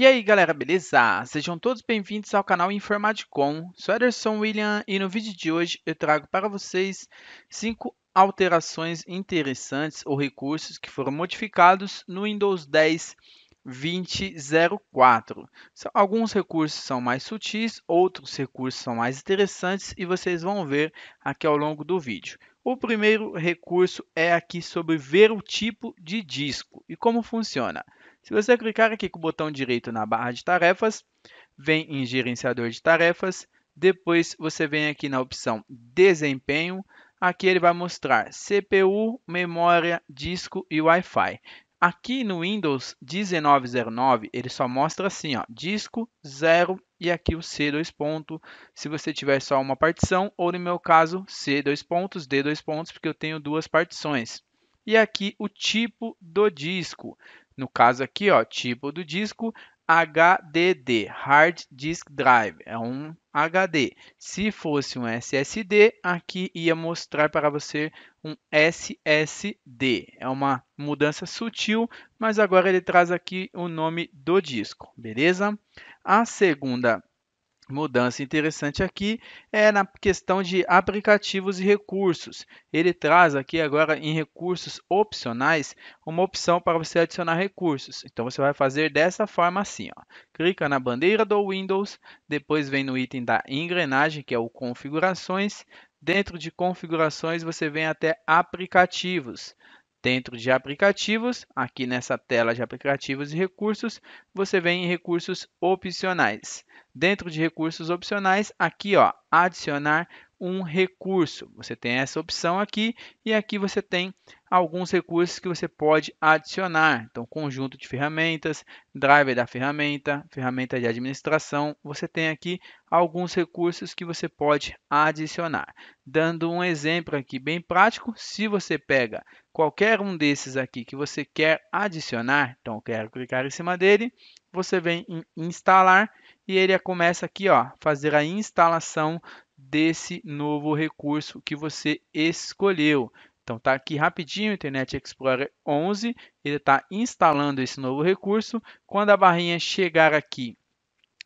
E aí galera, beleza? Sejam todos bem-vindos ao canal Informaticom, sou Ederson William e no vídeo de hoje eu trago para vocês 5 alterações interessantes ou recursos que foram modificados no Windows 10 2004. Alguns recursos são mais sutis, outros recursos são mais interessantes e vocês vão ver aqui ao longo do vídeo. O primeiro recurso é aqui sobre ver o tipo de disco e como funciona. Se você clicar aqui com o botão direito na barra de tarefas, vem em gerenciador de tarefas, depois você vem aqui na opção desempenho, aqui ele vai mostrar CPU, memória, disco e Wi-Fi. Aqui no Windows 1909, ele só mostra assim, ó, disco 0 e aqui o C dois pontos, se você tiver só uma partição, ou no meu caso, C dois pontos, D dois pontos, porque eu tenho duas partições. E aqui o tipo do disco. No caso aqui, ó, tipo do disco HDD, Hard Disk Drive, é um HD. Se fosse um SSD, aqui ia mostrar para você um SSD. É uma mudança sutil, mas agora ele traz aqui o nome do disco, beleza? A segunda mudança interessante aqui é na questão de aplicativos e recursos. Ele traz aqui agora em recursos opcionais uma opção para você adicionar recursos. Então você vai fazer dessa forma assim, ó. Clica na bandeira do Windows, depois vem no item da engrenagem, que é o configurações. Dentro de configurações você vem até aplicativos. Dentro de aplicativos, aqui nessa tela de aplicativos e recursos, você vem em recursos opcionais. Dentro de recursos opcionais, aqui ó, adicionar um recurso. Você tem essa opção aqui e aqui você tem alguns recursos que você pode adicionar. Então, conjunto de ferramentas, driver da ferramenta, ferramenta de administração. Você tem aqui alguns recursos que você pode adicionar. Dando um exemplo aqui bem prático, se você pega qualquer um desses aqui que você quer adicionar, então eu quero clicar em cima dele, você vem em instalar e ele começa aqui, ó, fazer a instalação desse novo recurso que você escolheu. Então tá aqui rapidinho, Internet Explorer 11, ele está instalando esse novo recurso. Quando a barrinha chegar aqui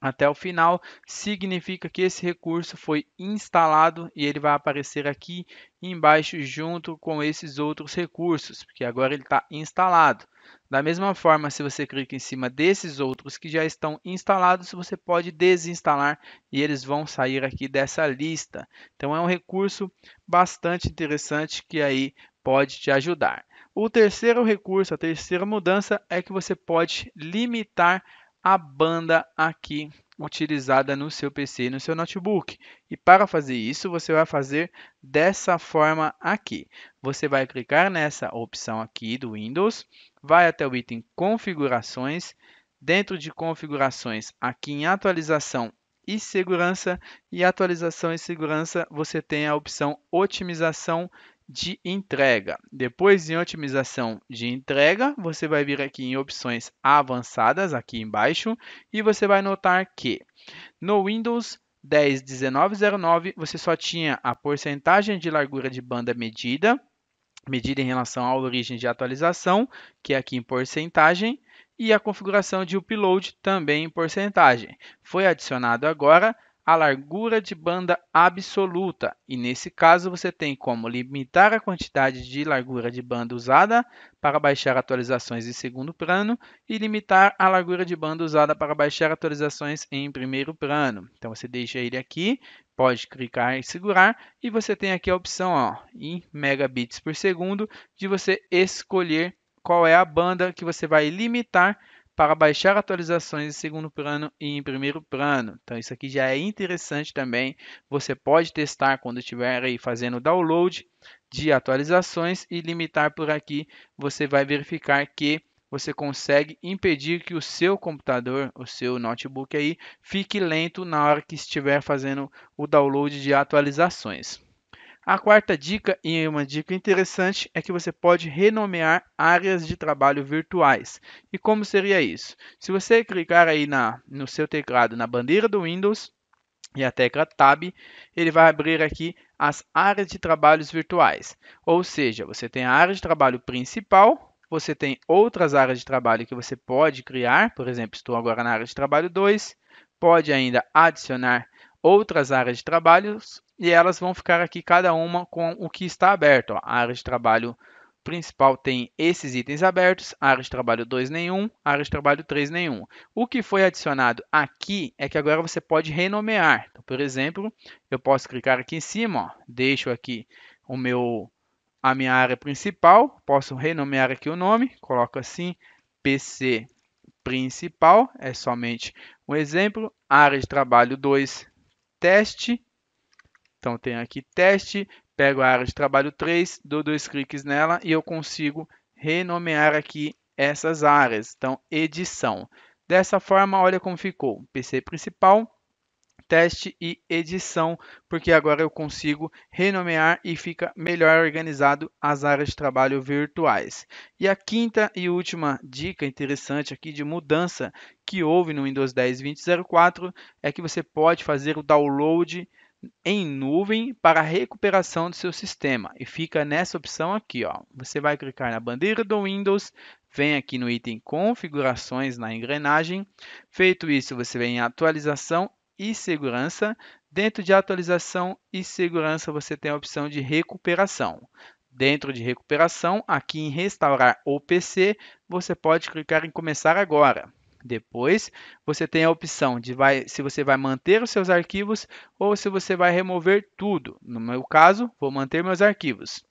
até o final, significa que esse recurso foi instalado e ele vai aparecer aqui embaixo junto com esses outros recursos, porque agora ele está instalado. Da mesma forma, se você clica em cima desses outros que já estão instalados, você pode desinstalar e eles vão sair aqui dessa lista. Então é um recurso bastante interessante que aí pode te ajudar. O terceiro recurso, a terceira mudança é que você pode limitar a banda aqui utilizada no seu PC e no seu notebook. E para fazer isso, você vai fazer dessa forma aqui. Você vai clicar nessa opção aqui do Windows, vai até o item Configurações, dentro de Configurações, aqui em Atualização e Segurança, e Atualização e Segurança, você tem a opção Otimização de entrega. Depois em otimização de entrega, você vai vir aqui em opções avançadas, aqui embaixo, e você vai notar que no Windows 10.1909 você só tinha a porcentagem de largura de banda medida, medida em relação à origem de atualização, que é aqui em porcentagem, e a configuração de upload também em porcentagem. Foi adicionado agora a largura de banda absoluta, e nesse caso você tem como limitar a quantidade de largura de banda usada para baixar atualizações em segundo plano e limitar a largura de banda usada para baixar atualizações em primeiro plano. Então você deixa ele aqui, pode clicar e segurar e você tem aqui a opção ó, em megabits por segundo de você escolher qual é a banda que você vai limitar para baixar atualizações em segundo plano e em primeiro plano. Então isso aqui já é interessante também. Você pode testar quando estiver aí fazendo download de atualizações e limitar por aqui. Você vai verificar que você consegue impedir que o seu computador, o seu notebook aí, fique lento na hora que estiver fazendo o download de atualizações. A quarta dica, e uma dica interessante, é que você pode renomear áreas de trabalho virtuais. E como seria isso? Se você clicar aí na, no seu teclado na bandeira do Windows e a tecla Tab, ele vai abrir aqui as áreas de trabalhos virtuais. Ou seja, você tem a área de trabalho principal, você tem outras áreas de trabalho que você pode criar, por exemplo, estou agora na área de trabalho 2, pode ainda adicionar outras áreas de trabalhos e elas vão ficar aqui cada uma com o que está aberto. Ó. A área de trabalho principal tem esses itens abertos, área de trabalho 2 nenhum, área de trabalho 3 nenhum. O que foi adicionado aqui é que agora você pode renomear. Então, por exemplo, eu posso clicar aqui em cima, ó, deixo aqui o meu, a minha área principal, posso renomear aqui o nome, coloco assim, PC principal, é somente um exemplo, área de trabalho 2 teste. Então, tenho aqui teste, pego a área de trabalho 3, dou dois cliques nela e eu consigo renomear aqui essas áreas. Então, edição. Dessa forma, olha como ficou. PC principal, teste e edição, porque agora eu consigo renomear e fica melhor organizado as áreas de trabalho virtuais. E a quinta e última dica interessante aqui de mudança que houve no Windows 10 2004 é que você pode fazer o download em nuvem para recuperação do seu sistema e fica nessa opção aqui, ó. Você vai clicar na bandeira do Windows, vem aqui no item configurações na engrenagem. Feito isso, você vem em atualização e segurança. Dentro de atualização e segurança, você tem a opção de recuperação. Dentro de recuperação, aqui em restaurar o PC, você pode clicar em começar agora. Depois, você tem a opção de vai, se você vai manter os seus arquivos ou se você vai remover tudo. No meu caso, vou manter meus arquivos.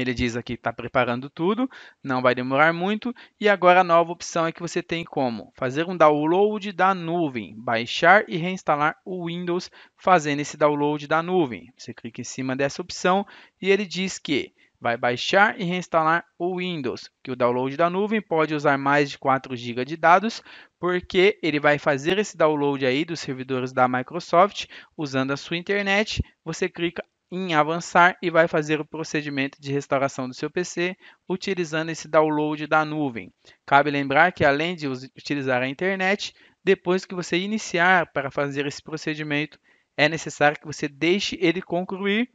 Ele diz aqui que está preparando tudo, não vai demorar muito. E agora a nova opção é que você tem como fazer um download da nuvem, baixar e reinstalar o Windows fazendo esse download da nuvem. Você clica em cima dessa opção e ele diz que vai baixar e reinstalar o Windows, que o download da nuvem pode usar mais de 4 GB de dados, porque ele vai fazer esse download aí dos servidores da Microsoft usando a sua internet. Você clica em avançar e vai fazer o procedimento de restauração do seu PC utilizando esse download da nuvem. Cabe lembrar que além de utilizar a internet, depois que você iniciar para fazer esse procedimento, é necessário que você deixe ele concluir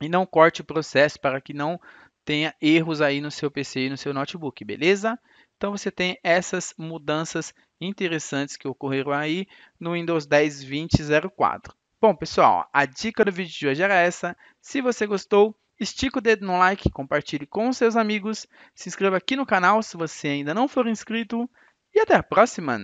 e não corte o processo para que não tenha erros aí no seu PC e no seu notebook, beleza? Então você tem essas mudanças interessantes que ocorreram aí no Windows 10 2004. Bom, pessoal, a dica do vídeo de hoje era essa. Se você gostou, estica o dedo no like, compartilhe com seus amigos, se inscreva aqui no canal se você ainda não for inscrito e até a próxima!